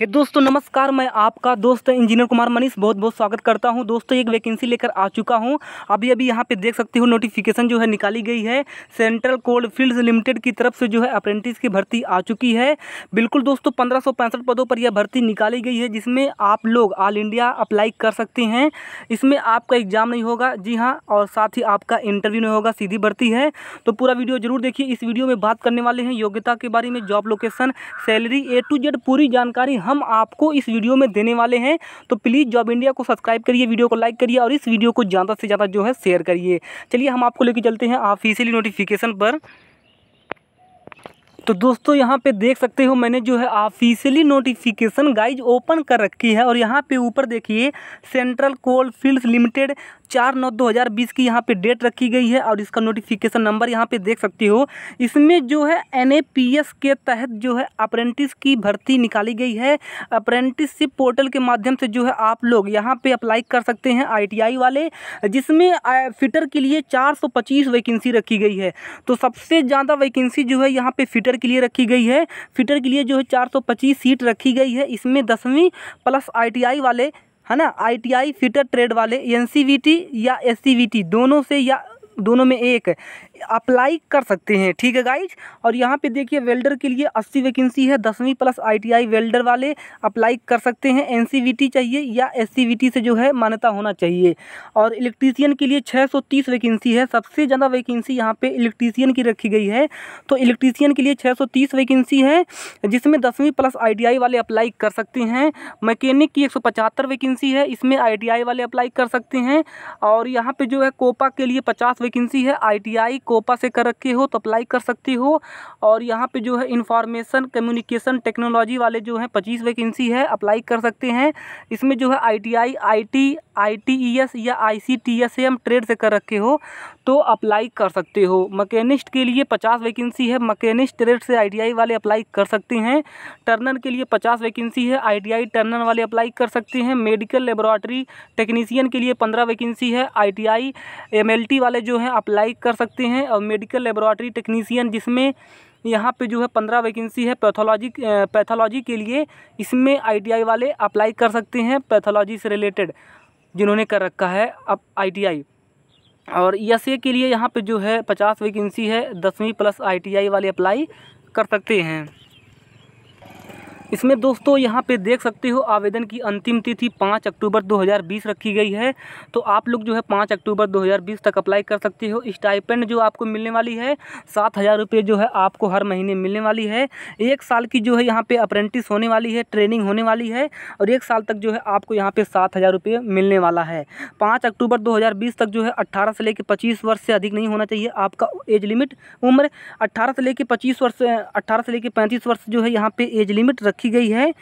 हे दोस्तों नमस्कार मैं आपका दोस्त इंजीनियर कुमार मनीष बहुत बहुत स्वागत करता हूं दोस्तों एक वैकेंसी लेकर आ चुका हूं अभी अभी यहां पे देख सकते हो नोटिफिकेशन जो है निकाली गई है सेंट्रल कोल्ड फील्ड्स लिमिटेड की तरफ से जो है अप्रेंटिस की भर्ती आ चुकी है बिल्कुल दोस्तों पंद्रह पदों पर यह भर्ती निकाली गई है जिसमें आप लोग ऑल इंडिया अप्लाई कर सकते हैं इसमें आपका एग्जाम नहीं होगा जी हाँ और साथ ही आपका इंटरव्यू नहीं होगा सीधी भर्ती है तो पूरा वीडियो जरूर देखिए इस वीडियो में बात करने वाले हैं योग्यता के बारे में job location salary A to Z पूरी जानकारी हम आपको इस वीडियो में देने वाले हैं तो प्लीज़ जॉब इंडिया को सब्सक्राइब करिए वीडियो को लाइक करिए और इस वीडियो को ज़्यादा से ज़्यादा जो है शेयर करिए चलिए हम आपको लेके चलते हैं ऑफिशियली नोटिफिकेशन पर तो दोस्तों यहाँ पे देख सकते हो मैंने जो है ऑफिशियली नोटिफिकेशन गाइज ओपन कर रखी है और यहाँ पे ऊपर देखिए सेंट्रल कोल फील्ड्स लिमिटेड चार नौ दो हज़ार बीस की यहाँ पे डेट रखी गई है और इसका नोटिफिकेशन नंबर यहाँ पे देख सकते हो इसमें जो है एन के तहत जो है अप्रेंटिस की भर्ती निकाली गई है अप्रेंटिसशिप पोर्टल के माध्यम से जो है आप लोग यहाँ पे अप्लाई कर सकते हैं आई वाले जिसमें फिटर के लिए चार वैकेंसी रखी गई है तो सबसे ज़्यादा वैकेंसी जो है यहाँ पर फिटर के लिए रखी गई है फिटर के लिए जो है चार सौ पच्चीस सीट रखी गई है इसमें दसवीं प्लस आईटीआई वाले है ना आईटीआई फिटर ट्रेड वाले एनसीवीटी या एस दोनों से या दोनों में एक अप्लाई कर सकते हैं ठीक है गाइज और यहाँ पे देखिए वेल्डर के लिए 80 वैकेंसी है दसवीं प्लस आईटीआई वेल्डर वाले अप्लाई कर सकते हैं एनसीवीटी चाहिए या एससीवीटी से जो है मान्यता होना चाहिए और इलेक्ट्रीसियन के लिए 630 वैकेंसी है सबसे ज़्यादा वैकेंसी यहाँ पे इलेक्ट्रीसियन की रखी गई है तो इलेक्ट्रीसियन के लिए छः वैकेंसी है जिसमें दसवीं प्लस आई वाले अप्लाई कर सकते हैं मैकेनिक की एक वैकेंसी है इसमें आई वाले अप्लाई कर सकते हैं और यहाँ पर जो है कोपा के लिए पचास वैकेंसी है आई कोपा से कर रखी हो तो अप्लाई कर सकती हो और यहाँ पे जो है इंफॉर्मेशन कम्युनिकेशन टेक्नोलॉजी वाले जो हैं पच्चीस वैकेंसी है अप्लाई कर सकते हैं इसमें जो है I T I I T I e या आई e से हम ट्रेड से कर रखे हो तो अप्लाई कर सकते हो मकैनिस्ट के लिए पचास वैकेंसी है मकैनिस्ट ट्रेड से आई वाले अप्लाई कर सकते हैं टर्नर के लिए पचास वैकेंसी है आई टर्नर वाले अप्लाई कर सकते हैं मेडिकल लेबोरेटरी टेक्नीसियन के लिए पंद्रह वैकेंसी है एल टी वाले जो हैं अप्लाई कर सकते हैं और मेडिकल लेबोरेटरी टेक्नीसियन जिसमें यहाँ पे जो है पंद्रह वैकेंसी है पैथोलॉजी पैथोलॉजी के लिए इसमें आईटीआई वाले अप्लाई कर सकते हैं पैथोलॉजी से रिलेटेड जिन्होंने कर रखा है अब आई और यस e के लिए यहाँ पे जो है पचास वैकेंसी है दसवीं प्लस आई वाले अप्लाई कर सकते हैं इसमें दोस्तों यहाँ पे देख सकते हो आवेदन की अंतिम तिथि पाँच अक्टूबर 2020 रखी गई है तो आप लोग जो है पाँच अक्टूबर 2020 तक अप्लाई कर सकते हो स्टाइपेंड जो आपको मिलने वाली है सात हज़ार रुपये जो है आपको हर महीने मिलने वाली है एक साल की जो है यहाँ पर अप्रेंटिस होने वाली है ट्रेनिंग होने वाली है और एक साल तक जो है आपको यहाँ पर सात हज़ार रुपये मिलने वाला है पाँच अक्टूबर दो तक जो है अट्ठारह से लेकर पच्चीस वर्ष से अधिक नहीं होना चाहिए आपका एज लिमिट उम्र अट्ठारह से लेकर पच्चीस वर्ष अट्ठारह से लेकर पैंतीस वर्ष जो है यहाँ पर एज लिमिट रख रखी गई है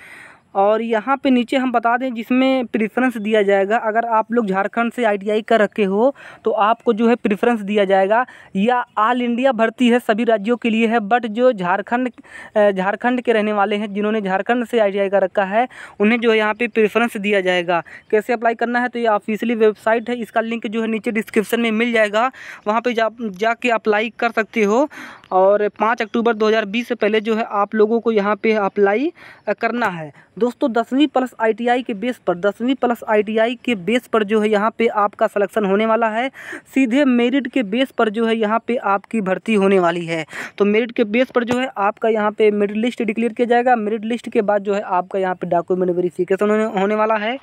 और यहाँ पे नीचे हम बता दें जिसमें प्रेफरेंस दिया जाएगा अगर आप लोग झारखंड से आईटीआई कर रखे हो तो आपको जो है प्रेफरेंस दिया जाएगा या ऑल इंडिया भर्ती है सभी राज्यों के लिए है बट जो झारखंड झारखंड के रहने वाले हैं जिन्होंने झारखंड से आई कर रखा है उन्हें जो है यहाँ पर प्रेफरेंस दिया जाएगा कैसे अप्लाई करना है तो ये ऑफिशियली वेबसाइट है इसका लिंक जो है नीचे डिस्क्रिप्सन में मिल जाएगा वहाँ पर जा जाके अप्लाई कर सकते हो और पाँच अक्टूबर 2020 से पहले जो है आप लोगों को यहाँ पे अप्लाई करना है दोस्तों दसवीं प्लस आईटीआई के बेस पर दसवीं प्लस आईटीआई के बेस पर जो है यहाँ पे आपका सलेक्शन होने वाला है सीधे मेरिट के बेस पर जो है यहाँ पे आपकी भर्ती होने वाली है तो मेरिट के बेस पर जो है आपका यहाँ पे मेरिट लिस्ट डिक्लेयर किया जाएगा मेरिट लिस्ट के बाद जो है आपका यहाँ पर डॉक्यूमेंट वेरीफिकेशन होने, होने वाला है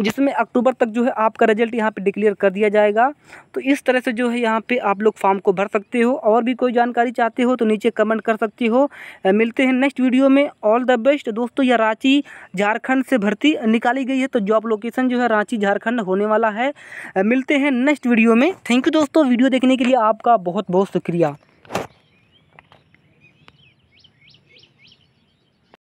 जिसमें अक्टूबर तक जो है आपका रिजल्ट यहाँ पर डिक्लेयर कर दिया जाएगा तो इस तरह से जो है यहाँ पर आप लोग फॉर्म को भर सकते हो और भी कोई जानकारी चाहते हो तो नीचे कमेंट कर सकती हो मिलते हैं नेक्स्ट वीडियो में ऑल द बेस्ट दोस्तों यह रांची झारखंड से भर्ती निकाली गई है तो जॉब लोकेशन जो है रांची झारखंड होने वाला है मिलते हैं नेक्स्ट वीडियो में थैंक यू दोस्तों वीडियो देखने के लिए आपका बहुत बहुत शुक्रिया